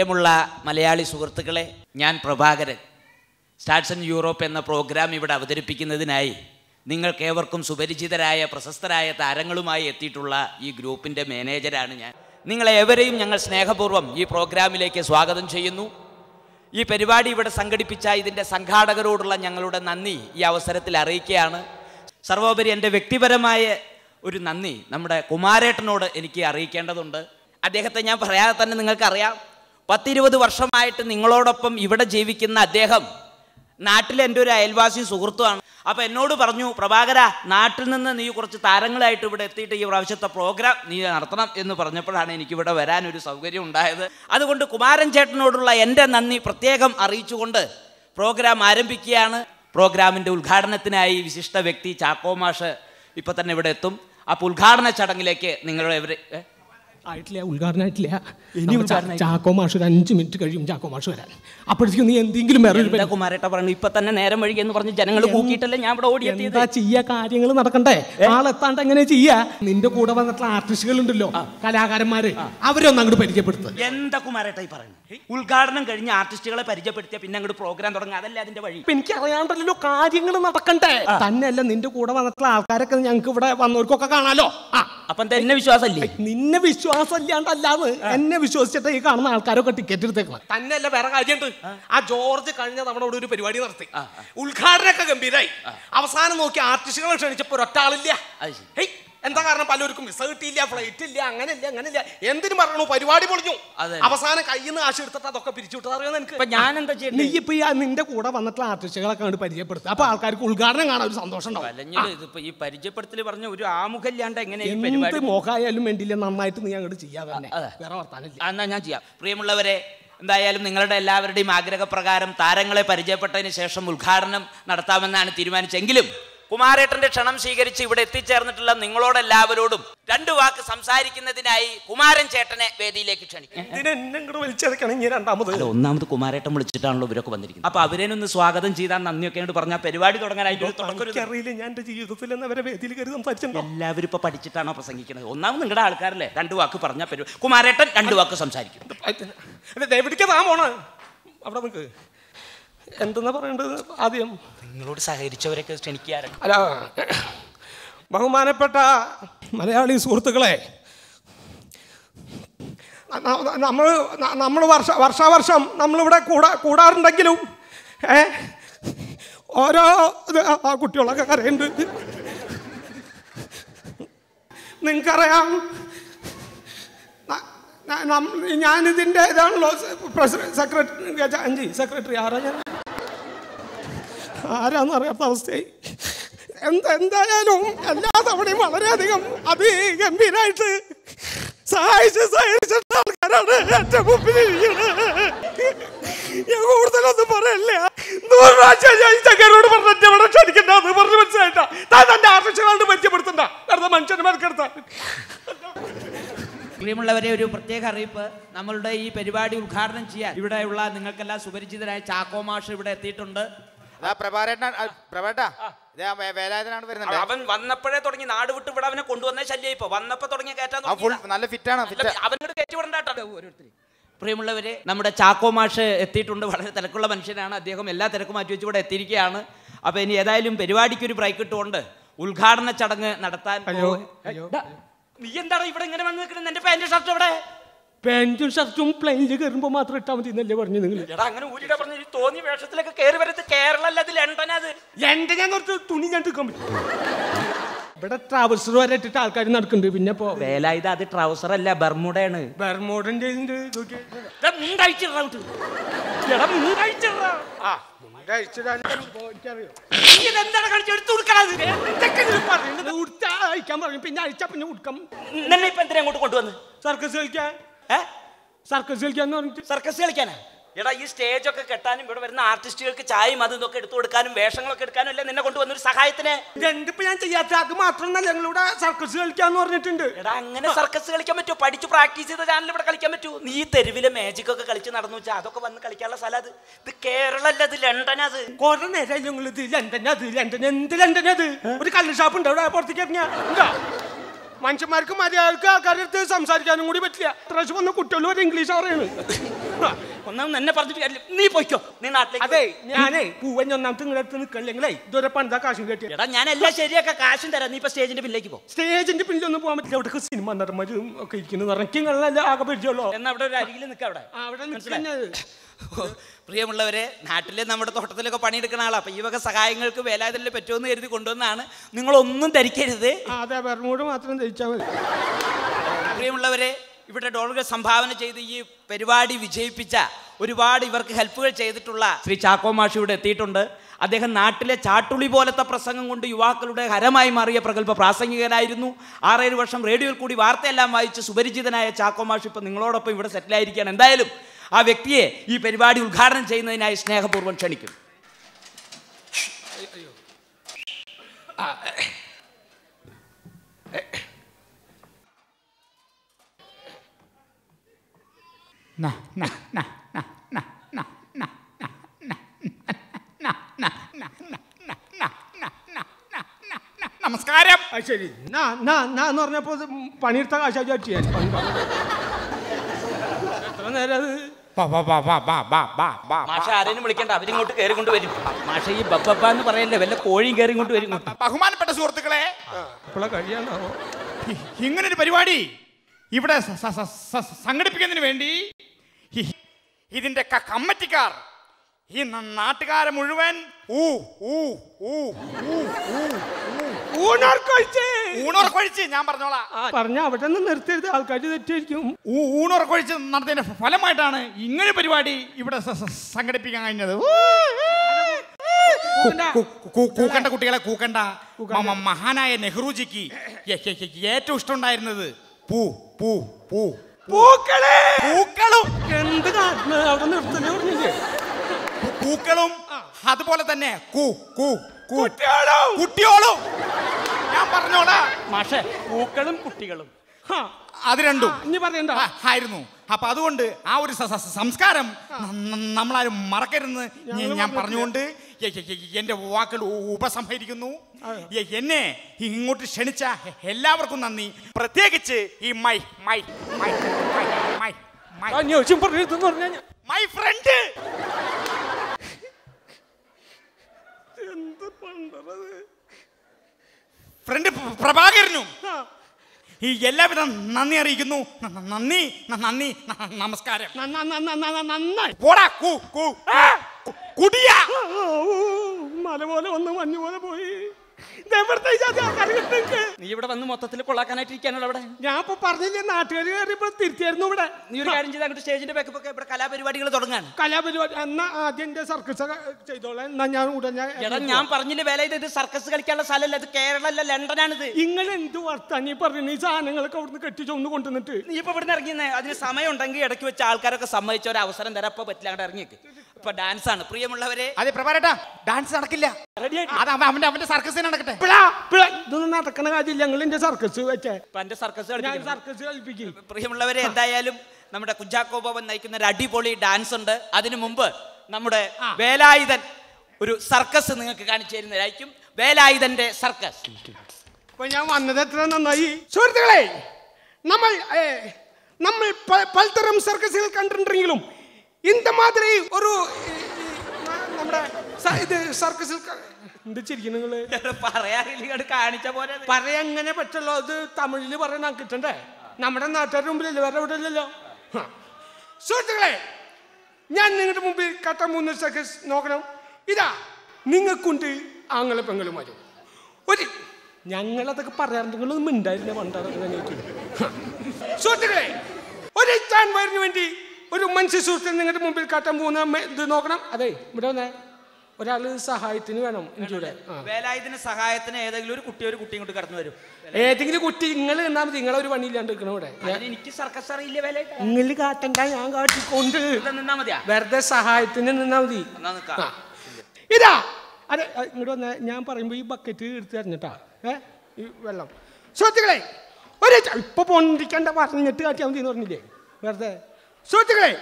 പ്രിയമുള്ള മലയാളി സുഹൃത്തുക്കളെ ഞാൻ പ്രഭാകരൻ സ്റ്റാർട്സ് ഇൻ യൂറോപ്പ് എന്ന പ്രോഗ്രാം ഇവിടെ അവതരിപ്പിക്കുന്നതിനായി നിങ്ങൾക്കേവർക്കും സുപരിചിതരായ പ്രശസ്തരായ താരങ്ങളുമായി എത്തിയിട്ടുള്ള ഈ ഗ്രൂപ്പിൻ്റെ മാനേജരാണ് ഞാൻ നിങ്ങളെ എവരെയും ഞങ്ങൾ സ്നേഹപൂർവ്വം ഈ പ്രോഗ്രാമിലേക്ക് സ്വാഗതം ചെയ്യുന്നു ഈ പരിപാടി ഇവിടെ സംഘടിപ്പിച്ച ഇതിൻ്റെ സംഘാടകരോടുള്ള ഞങ്ങളുടെ നന്ദി ഈ അവസരത്തിൽ അറിയിക്കുകയാണ് സർവോപരി എൻ്റെ വ്യക്തിപരമായ ഒരു നന്ദി നമ്മുടെ കുമാരേട്ടനോട് എനിക്ക് അറിയിക്കേണ്ടതുണ്ട് അദ്ദേഹത്തെ ഞാൻ പറയാതെ തന്നെ നിങ്ങൾക്കറിയാം പത്തിരുപത് വർഷമായിട്ട് നിങ്ങളോടൊപ്പം ഇവിടെ ജീവിക്കുന്ന അദ്ദേഹം നാട്ടിൽ എൻ്റെ ഒരു അയൽവാസി സുഹൃത്തുമാണ് അപ്പോൾ എന്നോട് പറഞ്ഞു പ്രഭാകര നാട്ടിൽ നിന്ന് നീ കുറച്ച് താരങ്ങളായിട്ട് ഇവിടെ എത്തിയിട്ട് ഈ പ്രാവശ്യത്തെ പ്രോഗ്രാം നീ നടത്തണം എന്ന് പറഞ്ഞപ്പോഴാണ് എനിക്കിവിടെ വരാനൊരു സൗകര്യം ഉണ്ടായത് അതുകൊണ്ട് കുമാരൻ ചേട്ടനോടുള്ള എൻ്റെ നന്ദി പ്രത്യേകം അറിയിച്ചുകൊണ്ട് പ്രോഗ്രാം ആരംഭിക്കുകയാണ് പ്രോഗ്രാമിൻ്റെ ഉദ്ഘാടനത്തിനായി വിശിഷ്ട വ്യക്തി ചാക്കോ മാഷ് ഇപ്പം തന്നെ ഇവിടെ എത്തും അപ്പോൾ ഉദ്ഘാടന ചടങ്ങിലേക്ക് നിങ്ങളെ ആയിട്ടില്ല ഉദ്ഘാടനമായിട്ടില്ല ഇനി ചാക്കോ മാഷ് ഒരു അഞ്ച് മിനിറ്റ് കഴിയും ചാക്കോ മാഷ് വരാൻ അപ്പോഴത്തേക്കും നീ എന്തെങ്കിലും വേറെ കുമാരേട്ട പറഞ്ഞു ഇപ്പൊ തന്നെ നേരം വഴിക്ക് എന്ന് പറഞ്ഞ് ജനങ്ങൾ കൂക്കിയിട്ടല്ലേ ഞാൻ ഇവിടെ ഓടിയെത്തിയത് എന്താ ചെയ്യാ കാര്യങ്ങൾ നടക്കണ്ടേ ആളെത്താണ്ട് എങ്ങനെ ചെയ്യാ നിന്റെ കൂടെ വന്നിട്ടുള്ള ആർട്ടിസ്റ്റുകൾ ഉണ്ടല്ലോ കലാകാരന്മാര് അവരൊന്നും അങ്ങോട്ട് പരിചയപ്പെടുത്തുക എന്താ കുമാരേട്ട ഈ പറഞ്ഞു ഉദ്ഘാടനം കഴിഞ്ഞ് ആർട്ടിസ്റ്റുകളെ പരിചയപ്പെടുത്തിയ പിന്നെ അങ്ങോട്ട് പ്രോഗ്രാം തുടങ്ങി അതല്ല അതിന്റെ വഴി എനിക്ക് അറിയാണ്ടല്ലോ കാര്യങ്ങൾ നടക്കണ്ടേ തന്നെയല്ല നിന്റെ കൂടെ വന്നിട്ടുള്ള ആൾക്കാരൊക്കെ ഞങ്ങൾക്ക് ഇവിടെ വന്നവർക്കൊക്കെ കാണാലോ ആ അപ്പൊ എന്നെ വിശ്വാസമല്ലേ നിന്നെ വിശ്വാസമില്ലാണ്ടല്ലാന്ന് എന്നെ വിശ്വസിച്ചിട്ട് ഈ കാണുന്ന ആൾക്കാരൊക്കെ ടിക്കറ്റ് എടുത്തേക്കണം തന്നെ അല്ല വേറെ കാര്യമുണ്ട് ആ ജോർജ് കഴിഞ്ഞ തവണ ഒരു പരിപാടി നടത്തി ഉദ്ഘാടനമൊക്കെ ഗംഭീരായി അവസാനം നോക്കി ആർട്ടിസ്റ്റുകളെ ക്ഷണിച്ചപ്പോ ആളില്ല എന്താ കാരണം പലർക്കും റിസൾട്ട് ഇല്ല ഫ്ലൈറ്റ് ഇല്ല അങ്ങനെ ഇല്ല അങ്ങനെ ഇല്ല എന്തിനു പറഞ്ഞു പരിപാടി പൊളിഞ്ഞു അവസാനം കയ്യിൽ നിന്ന് കാശ് എടുത്തിട്ട് അതൊക്കെ പിരിച്ചു വിട്ടത് അറിയാൻ എനിക്ക് ഞാൻ എന്താ ചെയ്യുന്നത് നീ ഇപ്പൊ നിന്റെ കൂടെ വന്നിട്ടുള്ള ആർട്ടിസ്റ്റുകളൊക്കെ കണ്ട് പരിചയപ്പെടുത്തുക അപ്പൊ ആൾക്കാർക്ക് ഉദ്ഘാടനം കാണാൻ ഒരു സന്തോഷം ഉണ്ടാവും ഈ പരിചയപ്പെടുത്തൽ പറഞ്ഞ ഒരു ആമുഖല്ലാണ്ട് എങ്ങനെ മോഹായാലും വേണ്ടിയില്ല നന്നായിട്ട് നീ അങ്ങോട്ട് ചെയ്യാതെ വേറെ വർത്താനില്ല എന്നാ ഞാൻ ചെയ്യാം പ്രിയമുള്ളവരെ എന്തായാലും നിങ്ങളുടെ എല്ലാവരുടെയും ആഗ്രഹപ്രകാരം താരങ്ങളെ പരിചയപ്പെട്ടതിന് ശേഷം ഉദ്ഘാടനം നടത്താമെന്നാണ് തീരുമാനിച്ചെങ്കിലും കുമാരേട്ടന്റെ ക്ഷണം സ്വീകരിച്ച് ഇവിടെ എത്തിച്ചേർന്നിട്ടുള്ള നിങ്ങളോടെല്ലാവരോടും രണ്ടു വാക്ക് സംസാരിക്കുന്നതിനായി കുമാരൻ ചേട്ടനെ വേദിയിലേക്ക് ക്ഷണിക്കും ഒന്നാമത് കുമാരേട്ടൻ വിളിച്ചിട്ടാണല്ലോ ഇവരൊക്കെ വന്നിരിക്കുന്നത് അപ്പൊ അവരേനൊന്ന് സ്വാഗതം ചെയ്താൽ നന്ദിയൊക്കെ പറഞ്ഞ പരിപാടി തുടങ്ങാനായിട്ട് ഞാൻ എല്ലാവരും ഇപ്പൊ പഠിച്ചിട്ടാണോ പ്രസംഗിക്കുന്നത് ഒന്നാമത് നിങ്ങളുടെ ആൾക്കാരല്ലേ രണ്ടു വാക്ക് പറഞ്ഞ കുമാരേട്ടൻ രണ്ടു വാക്ക് സംസാരിക്കും എവിടേക്കാ താമോണ് അവിടെ നിൽക്ക് എന്തെന്നാ പറയേണ്ടത് ആദ്യം നിങ്ങളോട് സഹകരിച്ചവരൊക്കെ ക്ഷണിക്കാറുണ്ട് അല്ല ബഹുമാനപ്പെട്ട മലയാളി സുഹൃത്തുക്കളെ നമ്മൾ നമ്മൾ വർഷ വർഷാവർഷം നമ്മളിവിടെ കൂടാ കൂടാറുണ്ടെങ്കിലും ഏ ഓരോ ആ കുട്ടികളൊക്കെ കരയുണ്ട് നിങ്ങൾക്കറിയാം ഞാനിതിൻ്റെ ഇതാണല്ലോ പ്രസിഡന്റ് സെക്രട്ടറി അഞ്ചി സെക്രട്ടറി ആരാ ഞാൻ ആരാന്ന് അറിയാത്ത അവസ്ഥയായി എന്ത് എന്തായാലും എല്ലാ തവണയും വളരെയധികം അതിഗംഭീരായിട്ട് സഹായിച്ച് സഹായിച്ചിട്ട് ആൾക്കാരാണ് എൻ്റെ മുമ്പിലിരിക്കുന്നത് ഞാൻ കൂടുതലൊന്നും പറയല്ല നൂറ് പ്രാവശ്യം ഞാൻ ചക്കരോട് പറഞ്ഞു എൻ്റെ അവിടെ ക്ഷണിക്കണ്ട എന്ന് പറഞ്ഞ് മനസ്സിലായിട്ടാ താൻ തൻ്റെ ആർട്ടിസ്റ്റുകളോട് പരിചയപ്പെടുത്തണ്ട വെറുതെ മനുഷ്യന്മാർക്കെടുത്താൽ പ്രിയമുള്ളവരെ ഒരു പ്രത്യേക അറിയിപ്പ് നമ്മളുടെ ഈ പരിപാടി ഉദ്ഘാടനം ചെയ്യാൻ ഇവിടെയുള്ള നിങ്ങൾക്കെല്ലാം സുപരിചിതരായ ചാക്കോ മാഷ് ഇവിടെ എത്തിയിട്ടുണ്ട് അതാ പ്രഭാരേട്ടൻ പ്രഭാട്ടാ വേലായുധനാണ് വരുന്നത് അവൻ വന്നപ്പോഴേ തുടങ്ങി നാട് വിട്ട് ഇവിടെ അവനെ കൊണ്ടുവന്നേ ശല്യം ഇപ്പൊ വന്നപ്പോ തുടങ്ങി കയറ്റാൻ നല്ല ഫിറ്റാണ് അവനോട് കയറ്റി വിടണ്ടാട്ടോ ഓരോരുത്തരും പ്രിയമുള്ളവരെ നമ്മുടെ ചാക്കോ മാഷ് എത്തിയിട്ടുണ്ട് വളരെ തിരക്കുള്ള മനുഷ്യനാണ് അദ്ദേഹം എല്ലാ തിരക്കും മാറ്റി വെച്ച് ഇവിടെ എത്തിയിരിക്കുകയാണ് അപ്പോൾ ഇനി ഏതായാലും പരിപാടിക്ക് ഒരു ബ്രേക്ക് ഇട്ടുകൊണ്ട് ഉദ്ഘാടന ചടങ്ങ് നടത്താൻ നീ എന്താണ് ഇവിടെ ഇങ്ങനെ വന്ന് നിൽക്കുന്നത് എന്റെ പാൻറ് ഷർട്ട് ഇവിടെ പെൻഷൻ ഷർട്ടും പ്ലെയിനിൽ കയറുമ്പോൾ മാത്രം ഇട്ടാൽ മതി എന്നല്ലേ പറഞ്ഞു നിങ്ങൾ തുണി ഞാൻ എടുക്കാൻ പറ്റും ഇവിടെ ട്രൗസർ വരെ ഇട്ടിട്ട് ആൾക്കാർ നടക്കുന്നുണ്ട് പിന്നെ പോ വേല ഇത് അത് ട്രൗസർ അല്ല ബർമുടയാണ് ബർമുടന്റെ പിന്നെ അഴിച്ചാ പിന്നെ ഉടുക്കം ഇപ്പൊ എന്തിനാ അങ്ങോട്ട് കൊണ്ടുവന്ന് സർക്കസ് കഴിക്കാൻ സർക്കസ് കളിക്കാന്ന് പറഞ്ഞിട്ട് സർക്കസ് കളിക്കാനാ എടാ ഈ സ്റ്റേജൊക്കെ കെട്ടാനും ഇവിടെ വരുന്ന ആർട്ടിസ്റ്റുകൾക്ക് ചായയും അതും ഒക്കെ എടുത്തു കൊടുക്കാനും വേഷങ്ങളൊക്കെ എടുക്കാനും അല്ലേ നിന്നെ കൊണ്ടുവന്ന ഒരു സഹായത്തിന് എന്തിപ്പോ ഞാൻ ചെയ്യാത്ത അത് മാത്രമല്ല ഞങ്ങളിവിടെ സർക്കസ് കളിക്കാന്ന് പറഞ്ഞിട്ടുണ്ട് എടാ അങ്ങനെ സർക്കസ് കളിക്കാൻ പറ്റുമോ പഠിച്ചു പ്രാക്ടീസ് ചെയ്ത ചാനൽ ഇവിടെ കളിക്കാൻ പറ്റൂ നീ തെരുവിലെ മാജിക് ഒക്കെ കളിച്ച് നടന്നു വെച്ചാൽ അതൊക്കെ വന്ന് കളിക്കാനുള്ള സ്ഥലം അത് ഇത് കേരളല്ല ഇത് ലണ്ടൻ അത് കുറെ നേരം ഞങ്ങൾ ഇത് ലണ്ടൻ അത് ലണ്ടൻ എന്ത് ലണ്ടൻ അത് ഒരു കള്ള് ഷാപ്പ് ഉണ്ടോ അവിടെ പുറത്തേക്ക് ഇറങ്ങിയാ മനുഷ്യന്മാർക്ക് മര്യാദക്ക് ആൾക്കാരുടെ അടുത്ത് സംസാരിക്കാനും കൂടി പറ്റില്ല അത്യാവശ്യം വന്ന കുട്ടികളും ഒരു ഇംഗ്ലീഷ് അറിയണം പറഞ്ഞിട്ട് നീ അതെ ഞാനേ കാശും ഞാൻ എല്ലാം കാശും തരാം നീ സ്റ്റേജിന്റെ പിന്നിലേക്ക് പോ സ്റ്റേജിന്റെ പറ്റില്ല അവിടെ സിനിമ ഒക്കെ ഇരിക്കുന്നു ആകെ എന്നാ അവിടെ ഒരു അവിടെ അവിടെ പ്രിയമുള്ളവരെ നാട്ടിലെ നമ്മുടെ തോട്ടത്തിലൊക്കെ പണിയെടുക്കുന്ന ആളാ അപ്പൊ ഈ സഹായങ്ങൾക്ക് വേലാതിൽ പറ്റുമെന്ന് കരുതി കൊണ്ടുവന്നാണ് നിങ്ങളൊന്നും ധരിക്കരുത് അതെ മാത്രം ധരിച്ചാൽ മതി പ്രിയമുള്ളവരെ ഇവിടെ ഡോളുകൾ സംഭാവന ചെയ്ത് ഈ പരിപാടി വിജയിപ്പിച്ച ഒരുപാട് ഇവർക്ക് ഹെൽപ്പുകൾ ചെയ്തിട്ടുള്ള ശ്രീ ചാക്കോ മാഷി ഇവിടെ എത്തിയിട്ടുണ്ട് അദ്ദേഹം നാട്ടിലെ ചാട്ടുളി പോലത്തെ പ്രസംഗം കൊണ്ട് യുവാക്കളുടെ ഹരമായി മാറിയ പ്രഗത്ഭ പ്രാസംഗികനായിരുന്നു ആറേഴ് വർഷം റേഡിയോയിൽ കൂടി വാർത്തയെല്ലാം വായിച്ച് സുപരിചിതനായ ചാക്കോ മാഷ് ഇപ്പം നിങ്ങളോടൊപ്പം ഇവിടെ സെറ്റിലായിരിക്കുകയാണ് എന്തായാലും ആ വ്യക്തിയെ ഈ പരിപാടി ഉദ്ഘാടനം ചെയ്യുന്നതിനായി സ്നേഹപൂർവ്വം ക്ഷണിക്കും na, na, na, na, na, na, na, na, na, na, na, na, na, നമസ്കാരം na നാ നാ നാ എന്ന് പറഞ്ഞപ്പോ na കാശാ ചെയ്യാൻ എത്ര നേരം അത് മാഷ ആരെയും വിളിക്കണ്ട അവരിങ്ങോട്ട് കയറി കൊണ്ട് വരും മാഷ ഈ ബബ്ബപ്പ എന്ന് പറയല്ലേ വല്ല കോഴിയും കയറി കൊണ്ട് വരും ബഹുമാനപ്പെട്ട സുഹൃത്തുക്കളെ ഇങ്ങനൊരു പരിപാടി ഇവിടെ സംഘടിപ്പിക്കുന്നതിന് വേണ്ടി ഇതിന്റെ കമ്മറ്റിക്കാർ ഈ നാട്ടുകാരെ മുഴുവൻ ഞാൻ പറഞ്ഞോളാം പറഞ്ഞ അവിടെ നിന്ന് ആൾക്കാർ ഫലമായിട്ടാണ് ഇങ്ങനെ പരിപാടി ഇവിടെ സംഘടിപ്പിക്കാൻ കഴിഞ്ഞത് കൂക്കണ്ട കുട്ടികളെ കൂക്കണ്ട മഹാനായ നെഹ്റുജിക്ക് ഏറ്റവും ഇഷ്ടമുണ്ടായിരുന്നത് പൂ പൂ പൂ പൂക്കളെ അവിടെ നിർത്തലേ പറഞ്ഞില്ലേ പൂക്കളും അതുപോലെ തന്നെ കൂ കൂ കുട്ടിയോളും ഞാൻ പറഞ്ഞോളാ മാഷേ പൂക്കളും കുട്ടികളും അത് രണ്ടും ഇനി പറയണ്ട ആയിരുന്നു അപ്പൊ അതുകൊണ്ട് ആ ഒരു സംസ്കാരം നമ്മളാരും മറക്കരുതെന്ന് ഞാൻ പറഞ്ഞുകൊണ്ട് എന്റെ വാക്കുകൾ ഉപസംഹരിക്കുന്നു എന്നെ ഇങ്ങോട്ട് ക്ഷണിച്ച എല്ലാവർക്കും നന്ദി പ്രത്യേകിച്ച് ഈ മൈ മൈ മൈ മൈ മൈ ഞാൻ പറയരുതെന്ന് പറഞ്ഞ മൈ ഫ്രണ്ട് എന്ത് പണ്ടത് ഫ്രണ്ട് പ്രഭാകരനും ഈ എല്ലാവിധ നന്ദി അറിയിക്കുന്നു നന്ദി നന്ദി നമസ്കാരം കുടിയാ മല പോലെ ഒന്ന് മഞ്ഞു പോലെ പോയി നീ ഇവിടെ വന്ന് മൊത്തത്തിൽ കൊള്ളാക്കാനായിട്ടിരിക്കാനല്ലോ അവിടെ ഞാൻ ഇപ്പൊ പറഞ്ഞില്ലേ നാട്ടുകാർ കയറിയപ്പോൾ തിരുത്തിയായിരുന്നു ഇവിടെ നീ ഒരു കാര്യം ചെയ്ത് അങ്ങോട്ട് സ്റ്റേജിന്റെ ബാക്കപ്പ് ഒക്കെ ഇവിടെ കലാപരിപാടികൾ തുടങ്ങാൻ കലാപരിപാടി എന്നാ ആദ്യം എന്റെ സർക്കസ് ചെയ്തോളാം എന്നാ ഞാൻ ഉടനെ എടാ ഞാൻ പറഞ്ഞില്ല വേല ഇത് സർക്കസ് കളിക്കാനുള്ള സ്ഥലമല്ല ഇത് കേരളല്ല കേരളമല്ല ലണ്ടനാണിത് നിങ്ങൾ എന്ത് വർത്താൻ നീ പറഞ്ഞു ഈ സാധനങ്ങളൊക്കെ അവിടുന്ന് കെട്ടിച്ചൊന്ന് കൊണ്ടുവന്നിട്ട് നീ ഇപ്പൊ ഇവിടുന്ന് ഇറങ്ങിയെന്നേ അതിന് സമയം ഉണ്ടെങ്കിൽ ഇടയ്ക്ക് വെച്ച് ആൾക്കാരൊക്കെ സമ്മതിച്ച ഒരു അവസരം തരാൻ ഇപ്പൊ പറ്റില്ല അങ്ങോട്ട് ഇറങ്ങിയേക്ക് ഇപ്പൊ ഡാൻസ് ആണ് പ്രിയമുള്ളവരെ അതെ പ്രഭാരേട്ടാ ഡാൻസ് നടക്കില്ല അവന്റെ അവന്റെ സർക്കസിന് നടക്കട്ടെ സർക്കസ് സർക്കസ് ഞാൻ സർക്കസ് പ്രിയമുള്ളവരെ എന്തായാലും നമ്മുടെ കുഞ്ചാക്കോ ഭവൻ നയിക്കുന്ന ഒരു അടിപൊളി ഡാൻസ് ഉണ്ട് അതിനു മുമ്പ് നമ്മുടെ വേലായുധൻ ഒരു സർക്കസ് നിങ്ങൾക്ക് കാണിച്ചു തരുന്നതായിരിക്കും വേലായുധന്റെ സർക്കസ് അപ്പൊ ഞാൻ വന്നത് എത്ര നന്നായി സുഹൃത്തുക്കളെ നമ്മൾ നമ്മൾ പലതരം സർക്കസുകൾ കണ്ടിട്ടുണ്ടെങ്കിലും ഇന്ത മാതിരി ഒരു നമ്മുടെ സർക്കസിൽ പറയാറില്ല കാണിച്ച പോലെ പറയങ്ങനെ അത് തമിഴില് പറയാൻ കിട്ടണ്ടേ നമ്മുടെ നാട്ടുകാരുടെ മുമ്പിലല്ലേ വേറെ എവിടെ ഇല്ലല്ലോ സുഹൃത്തുക്കളെ ഞാൻ നിങ്ങളുടെ മുമ്പിൽ കട്ട മൂന്ന് സെക്കൻഡ് നോക്കണം ഇതാ നിങ്ങൾക്കുണ്ട് ആങ്ങളെ വരും ഒരു ഞങ്ങളതൊക്കെ പറയാറുണ്ടെങ്കിലും മിണ്ടായിരുന്ന പണ്ടാറൊക്കെ ഞങ്ങൾക്ക് സുഹൃത്തുക്കളെ ഒരു ചാൻവയറിന് വേണ്ടി ഒരു മനുഷ്യ സുഹൃത്തിനെ നിങ്ങളുടെ മുമ്പിൽ കാട്ടാൻ പോകുന്ന ഇത് നോക്കണം അതെ ഇവിടെ വന്നേ ഒരാൾ സഹായത്തിന് വേണം എനിക്കിവിടെ വേലായുധത്തിന് സഹായത്തിന് ഏതെങ്കിലും ഒരു കുട്ടി ഒരു കുട്ടി ഇങ്ങോട്ട് കടന്നു വരും ഏതെങ്കിലും കുട്ടി നിങ്ങൾ എന്നാ മതി നിങ്ങളെ ഒരു പണി ഇല്ലാണ്ട് നിൽക്കണം ഇവിടെ എനിക്ക് സർക്കസ് അറിയില്ല വേല നിങ്ങൾ കാട്ടണ്ട ഞാൻ കാട്ടിക്കൊണ്ട് നിന്നാ മതിയാ വെറുതെ സഹായത്തിന് നിന്നാ മതി ഇതാ അതെ ഇങ്ങോട്ട് വന്ന ഞാൻ പറയുമ്പോൾ ഈ ബക്കറ്റ് എടുത്ത് തരഞ്ഞിട്ടാ ഏ ഈ വെള്ളം സുഹൃത്തുക്കളെ ഒരു ഇപ്പൊ പൊണ്ടിക്കണ്ട പറഞ്ഞിട്ട് കാട്ടിയാൽ മതി എന്ന് പറഞ്ഞില്ലേ വെറുതെ സുഹൃത്തുക്കളെ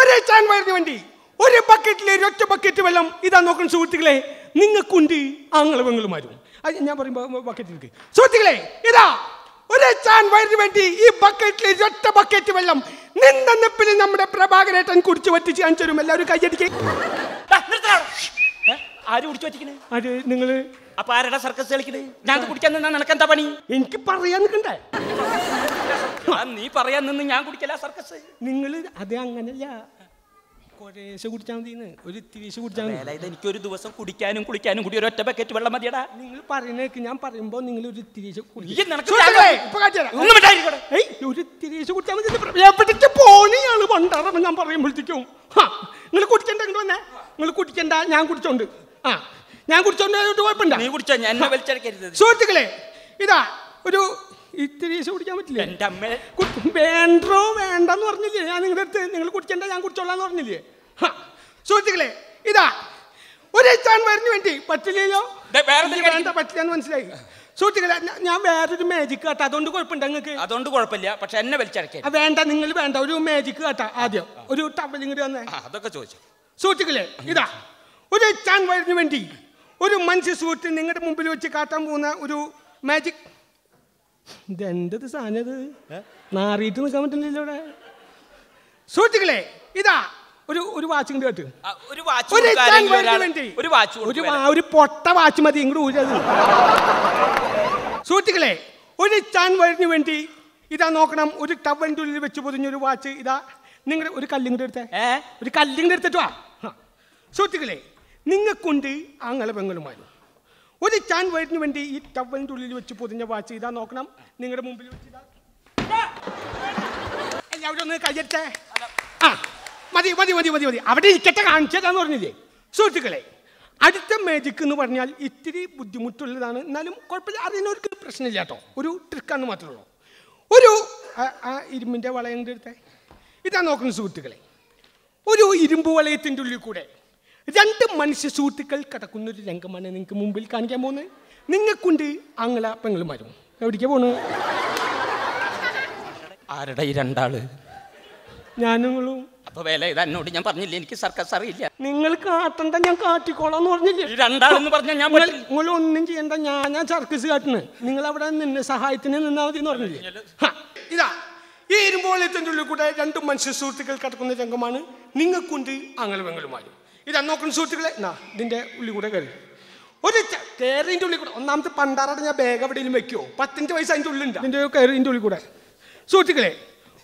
ഒരു ചാൻ വരുന്ന വേണ്ടി ഒരു ബക്കറ്റിൽ ഒരൊറ്റ ബക്കറ്റ് വെള്ളം ഇതാ നോക്കണം സുഹൃത്തുക്കളെ നിങ്ങൾക്കുണ്ട് ആങ്ങളും വെങ്ങളുമാരും അത് ഞാൻ പറയുമ്പോൾ ബക്കറ്റിലേക്ക് സുഹൃത്തുക്കളെ ഇതാ ഒരു ചാൻ വയറിന് വേണ്ടി ഈ ബക്കറ്റിൽ ഒറ്റ ബക്കറ്റ് വെള്ളം നിന്ന നിപ്പിൽ നമ്മുടെ പ്രഭാകരേട്ടൻ കുടിച്ചു വറ്റിച്ച് ഞാൻ തരും എല്ലാവരും കയ്യടിക്കേ ആര് കുടിച്ചു നിങ്ങൾ അപ്പൊ ആരുടെ സർക്കസ് കളിക്കണേ ഞാൻ കുടിക്കാൻ നിന്നാ നിനക്ക് എന്താ പണി എനിക്ക് പറയാൻ നിൽക്കണ്ടേ നീ പറയാൻ നിന്ന് ഞാൻ കുടിക്കല സർക്കസ് നിങ്ങൾ അങ്ങനല്ല ഒരു കുടിച്ചാൽ എനിക്കൊരു ദിവസം കുടിക്കാനും കുളിക്കാനും കൂടി ഒരു ഒറ്റ ബക്കറ്റ് വെള്ളം മതിയടാ നിങ്ങൾ പറയുന്നേക്ക് ഞാൻ പറയുമ്പോ നിങ്ങൾ ഒരു തിരിച്ച് ഒരു ഞാൻ പറയുമ്പോഴത്തേക്കും നിങ്ങൾ കുടിക്കണ്ട വന്നേ നിങ്ങൾ കുടിക്കണ്ട ഞാൻ കുടിച്ചോണ്ട് ആ ഞാൻ കുടിച്ചോണ്ട് കുഴപ്പമില്ല നീ ഞാൻ സുഹൃത്തുക്കളെ ഇതാ ഒരു ഇത്തിരി ഈശ കുടിക്കാൻ പറ്റില്ല എൻ്റെ അമ്മ വേണ്ടോ വേണ്ടെന്ന് പറഞ്ഞില്ലേ ഞാൻ നിങ്ങളുടെ അടുത്ത് നിങ്ങൾ കുടിക്കണ്ട ഞാൻ കുടിച്ചോളാം എന്ന് പറഞ്ഞില്ലേ സുഹൃത്തുക്കളെ ഇതാ ഒരു എത്താൻ വരുന്നു വേണ്ടി പറ്റില്ലല്ലോ വേണ്ട പറ്റില്ല എന്ന് മനസ്സിലായി സുഹൃത്തുക്കളെ ഞാൻ വേറൊരു മാജിക് കാട്ടാം അതുകൊണ്ട് കുഴപ്പമില്ല നിങ്ങൾക്ക് അതുകൊണ്ട് കുഴപ്പമില്ല പക്ഷെ എന്നെ വലിച്ചടക്കാം വേണ്ട നിങ്ങൾ വേണ്ട ഒരു മാജിക് കാട്ടാം ആദ്യം ഒരു ടവലിംഗ് ഇങ്ങോട്ട് വന്നേ അതൊക്കെ ചോദിച്ചു സുഹൃത്തുക്കളെ ഇതാ ഒരു എത്താൻ വരുന്നു വേണ്ടി ഒരു മനുഷ്യ സുഹൃത്ത് നിങ്ങളുടെ മുമ്പിൽ വെച്ച് കാട്ടാൻ പോകുന്ന ഒരു മാജിക് ഇതെന്തത് സാധനത് നാറിയിട്ട് നിൽക്കാൻ പറ്റുന്നില്ല ഇവിടെ സുഹൃത്തുക്കളെ ഇതാ ഒരു ഒരു വാച്ച് ഇങ്ങോട്ട് കേട്ട് ഒരു ഒരു പൊട്ട വാച്ച് മതി ഇങ്ങോട്ട് ഊരത് സുഹൃത്തുക്കളെ ഒരു ചാൻ വഴിന് വേണ്ടി ഇതാ നോക്കണം ഒരു ടവൻ്റെ ഉള്ളിൽ വെച്ച് പൊതിഞ്ഞ ഒരു വാച്ച് ഇതാ നിങ്ങൾ ഒരു കല്ലിങ്ങോട്ട് എടുത്തേ ഒരു കല്ലിങ്ങോട്ട് എടുത്തിട്ട് വാ സുഹൃത്തുക്കളെ നിങ്ങൾക്കുണ്ട് ആങ്ങളെ പെങ്ങളുമായിരുന്നു ഒരു ചാൻ വരുന്നു വേണ്ടി ഈ ടവലിൻ്റെ ഉള്ളിൽ വെച്ച് പൊതിഞ്ഞ വാച്ച് ഇതാ നോക്കണം നിങ്ങളുടെ മുമ്പിൽ വെച്ച് എല്ലാവരും ഒന്ന് കയ്യട്ടെ ആ മതി മതി മതി മതി മതി അവിടെ ഇരിക്കട്ടെ കാണിച്ചതാന്ന് പറഞ്ഞില്ലേ സുഹൃത്തുക്കളെ അടുത്ത മാജിക് എന്ന് പറഞ്ഞാൽ ഇത്തിരി ബുദ്ധിമുട്ടുള്ളതാണ് എന്നാലും കുഴപ്പമില്ല അതിനൊരു പ്രശ്നമില്ല കേട്ടോ ഒരു ട്രിക്കാന്ന് മാത്രമേ ഉള്ളൂ ഒരു ആ ഇരുമ്പിൻ്റെ വളയൻ്റെ അടുത്തെ ഇതാ നോക്കുന്ന സുഹൃത്തുക്കളെ ഒരു ഇരുമ്പ് വളയത്തിൻ്റെ ഉള്ളിൽ കൂടെ രണ്ട് മനുഷ്യ സുഹൃത്തുക്കൾ ഒരു രംഗമാണ് നിങ്ങൾക്ക് മുമ്പിൽ കാണിക്കാൻ പോകുന്നത് നിങ്ങൾക്കുണ്ട് ആങ്ങള പെങ്ങളുമാരും എവിടേക്കാ പോണു ആരുടെ ഈ രണ്ടാള് ഞാനുങ്ങളും അപ്പൊ വേല ഇത് എന്നോട് ഞാൻ പറഞ്ഞില്ല എനിക്ക് സർക്കസ് അറിയില്ല നിങ്ങൾ കാട്ടണ്ട ഞാൻ കാട്ടിക്കോളാം എന്ന് പറഞ്ഞില്ലേ രണ്ടാളെന്ന് പറഞ്ഞാൽ ഞാൻ നിങ്ങൾ ഒന്നും ചെയ്യണ്ട ഞാൻ സർക്കസ് കാട്ടുന്നത് നിങ്ങൾ അവിടെ നിന്ന് സഹായത്തിന് നിന്നാ മതി എന്ന് പറഞ്ഞില്ലേ ഇതാ ഈ ഇരുമ്പോളത്തിന്റെ ഉള്ളിൽ കൂടെ രണ്ട് മനുഷ്യ സുഹൃത്തുക്കൾ കിടക്കുന്ന രംഗമാണ് നിങ്ങൾക്കുണ്ട് അങ്ങനെ പെങ്ങളുമാരും ഇതാ നോക്കണം സുഹൃത്തുക്കളെ എന്നാ ഇതിൻ്റെ ഉള്ളി കൂടെ കയറി ഒരു കയറിൻ്റെ ഉള്ളി കൂടെ ഒന്നാമത്തെ പണ്ടാറാട് ഞാൻ ബാഗ് എവിടെയെങ്കിലും വെക്കുമോ പത്തിൻ്റെ വയസ്സ് അതിൻ്റെ ഉള്ളിലുണ്ട് ഇതിൻ്റെ കയറിൻ്റെ ഉള്ളി കൂടെ സുഹൃത്തുക്കളെ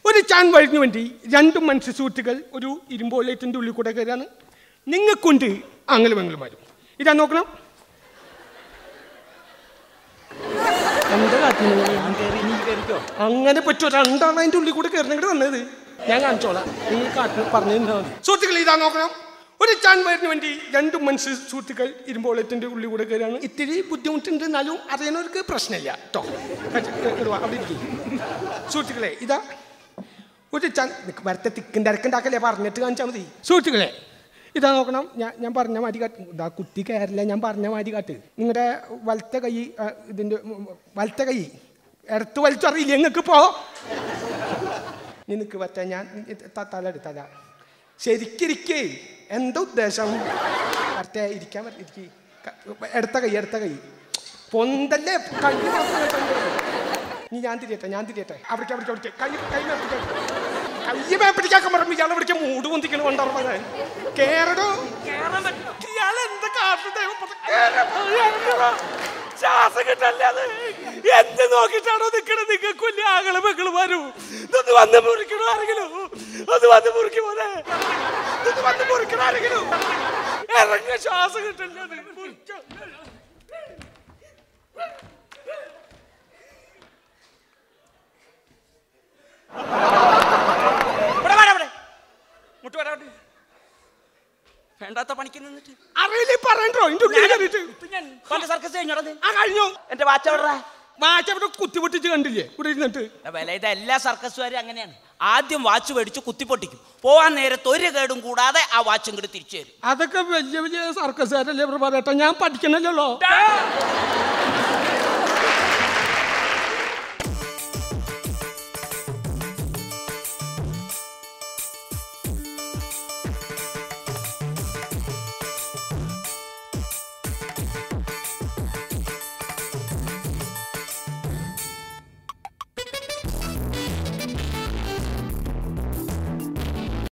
ഒരു ചാൻ വഴിഞ്ഞു വേണ്ടി രണ്ട് മനുഷ്യ സുഹൃത്തുക്കൾ ഒരു ഇരുമ്പോലേറ്റിൻ്റെ ഉള്ളി കൂടെ കയറിയാണ് നിങ്ങൾക്കുണ്ട് ആംഗല വരും ഇതാ നോക്കണം അങ്ങനെ പറ്റുമോ രണ്ടാണ് അതിൻ്റെ ഉള്ളിൽ കൂടെ കയറണമെങ്കിൽ വന്നത് ഞാൻ കാണിച്ചോളാം നിങ്ങൾ കാട്ടിൽ പറഞ്ഞു സുഹൃത്തുക്കൾ ഇതാ നോക്കണം ഒരു ചാൻ വരുന്ന വേണ്ടി രണ്ട് മനുഷ്യ സുഹൃത്തുക്കൾ ഇരുമ്പോളത്തിൻ്റെ ഉള്ളിൽ കൂടെ കയറാണ് ഇത്തിരി ബുദ്ധിമുട്ടുണ്ട് എന്നാലും അറിയുന്നവർക്ക് പ്രശ്നമില്ല കേട്ടോ അവിടെ സുഹൃത്തുക്കളെ ഇതാ ഒരു ചാൻ വരത്തെ തിക്കിൻ്റെ അരക്കുണ്ടാക്കല്ലേ പറഞ്ഞിട്ട് കാണിച്ചാൽ മതി സുഹൃത്തുക്കളെ ഇതാ നോക്കണം ഞാൻ ഞാൻ പറഞ്ഞ മാതിരി കാട്ടും ഇതാ കുത്തി കയറില്ല ഞാൻ പറഞ്ഞ മാതിരി കാട്ട് നിങ്ങളുടെ വലത്തെ കൈ ഇതിൻ്റെ വലത്തെ കൈ ഇടത്ത് വലിച്ചറിയില്ല നിങ്ങൾക്ക് പോ നിനക്ക് പറ്റാ ഞാൻ തല എടുത്തല ശരിക്കിരിക്കേ എന്താ ഉദ്ദേശം കറക്റ്റ് ഇരിക്കാൻ ഇരിക്കി എടുത്ത കൈ എടുത്ത കൈ പൊന്തല്ലേ കൈ ഇനി ഞാൻ തിരിയട്ടെ ഞാൻ തിരിയട്ടെ അവിടേക്ക് അവിടേക്ക് അവിടേക്ക് കൈ കൈ കയ്യ മേപ്പിടിക്കാൻ പറഞ്ഞു ഇയാൾ ഇവിടേക്ക് മൂട് പൊന്തിക്കണ കൊണ്ടാണ് ഞാൻ കേറടോ കേറാൻ പറ്റും ഇയാൾ എന്ത് കാട്ടും ശ്വാസം കിട്ടല്ലേ അത് എന്ത് നോക്കിയിട്ടാണോ നിൽക്കണത് നിങ്ങൾക്കൊല്ലി ആകളെ മക്കൾ വരൂ ഇതൊന്ന് വന്ന് മുറിക്കണോ ആരെങ്കിലും അത് വന്ന് മുറിക്കും മോനെ ഇത് വന്ന് മുറിക്കണ ആരെങ്കിലും ഇറങ്ങിയ ശ്വാസം കിട്ടില്ല വേണ്ടാത്ത പണിക്ക് നിന്നിട്ട് അറിയില്ലേ പറയണ്ടോ എന്റെ സർക്കസ് കഴിഞ്ഞു എന്റെ വാച്ച് എവിടെ വാച്ച് അവിടെ കുത്തിപൊട്ടിച്ച് കണ്ടില്ലേ ഇവിടെ ഇത് എല്ലാ സർക്കസുകാരും അങ്ങനെയാണ് ആദ്യം വാച്ച് മേടിച്ച് കുത്തിപ്പൊട്ടിക്കും പോവാൻ നേരത്ത് ഒരു കേടും കൂടാതെ ആ വാച്ചും കൂടി തിരിച്ചു തരും അതൊക്കെ വലിയ വലിയ സർക്കസുകാരല്ലേ ഇവിടെ പറയട്ടെ ഞാൻ പഠിക്കണല്ലോ